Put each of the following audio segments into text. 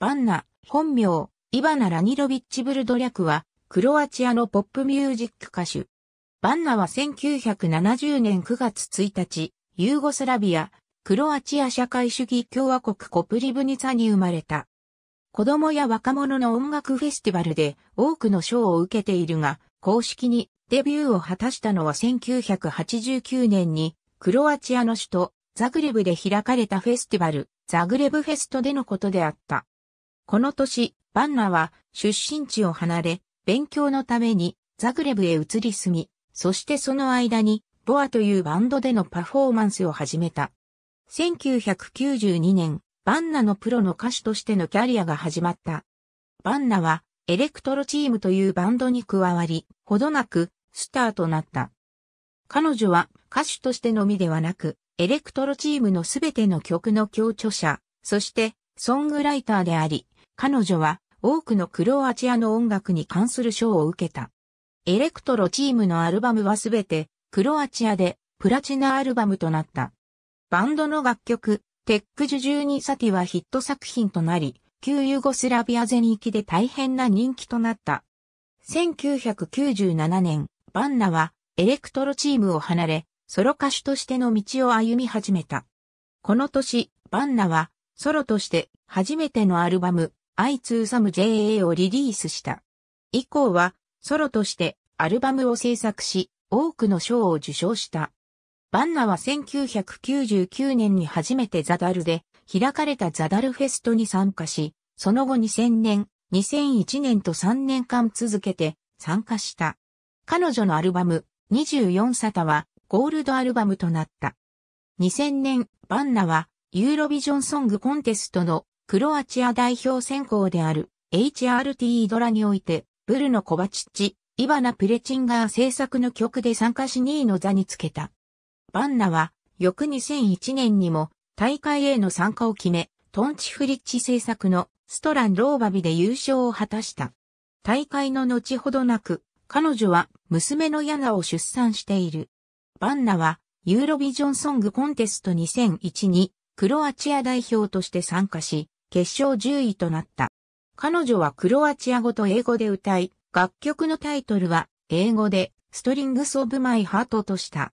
バンナ、本名、イバナ・ラニロビッチ・ブルド略は、クロアチアのポップミュージック歌手。バンナは1970年9月1日、ユーゴスラビア、クロアチア社会主義共和国コプリブニツァに生まれた。子供や若者の音楽フェスティバルで多くの賞を受けているが、公式にデビューを果たしたのは1989年に、クロアチアの首都、ザグレブで開かれたフェスティバル、ザグレブフェストでのことであった。この年、バンナは出身地を離れ、勉強のためにザグレブへ移り住み、そしてその間にボアというバンドでのパフォーマンスを始めた。1992年、バンナのプロの歌手としてのキャリアが始まった。バンナはエレクトロチームというバンドに加わり、ほどなくスターとなった。彼女は歌手としてのみではなく、エレクトロチームのすべての曲の強著者、そしてソングライターであり、彼女は多くのクロアチアの音楽に関する賞を受けた。エレクトロチームのアルバムはすべてクロアチアでプラチナアルバムとなった。バンドの楽曲、テックジュジューニサティはヒット作品となり、旧ユーゴスラビア全域で大変な人気となった。1997年、バンナはエレクトロチームを離れ、ソロ歌手としての道を歩み始めた。この年、バンナはソロとして初めてのアルバム、I2 サム JA をリリースした。以降は、ソロとしてアルバムを制作し、多くの賞を受賞した。バンナは1999年に初めてザダルで開かれたザダルフェストに参加し、その後2000年、2001年と3年間続けて参加した。彼女のアルバム24サタはゴールドアルバムとなった。2000年、バンナはユーロビジョンソングコンテストのクロアチア代表選考である HRT ドラにおいて、ブルノ・コバチッチ、イバナ・プレチンガー制作の曲で参加し2位の座につけた。バンナは、翌2001年にも大会への参加を決め、トンチ・フリッチ制作のストラン・ローバビで優勝を果たした。大会の後ほどなく、彼女は娘のヤナを出産している。バンナは、ユーロビジョンソングコンテスト2001にクロアチア代表として参加し、決勝10位となった。彼女はクロアチア語と英語で歌い、楽曲のタイトルは英語でストリングスオブマイハートとした。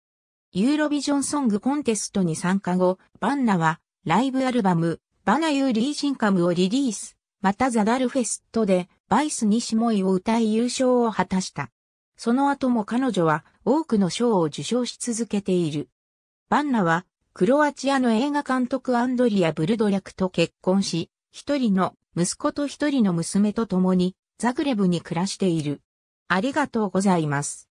ユーロビジョンソングコンテストに参加後、バンナはライブアルバムバナユーリージンカムをリリース。またザダルフェストでバイスモイを歌い優勝を果たした。その後も彼女は多くの賞を受賞し続けている。バンナはクロアチアの映画監督アンドリア・ブルドリャクと結婚し、一人の息子と一人の娘と共にザグレブに暮らしている。ありがとうございます。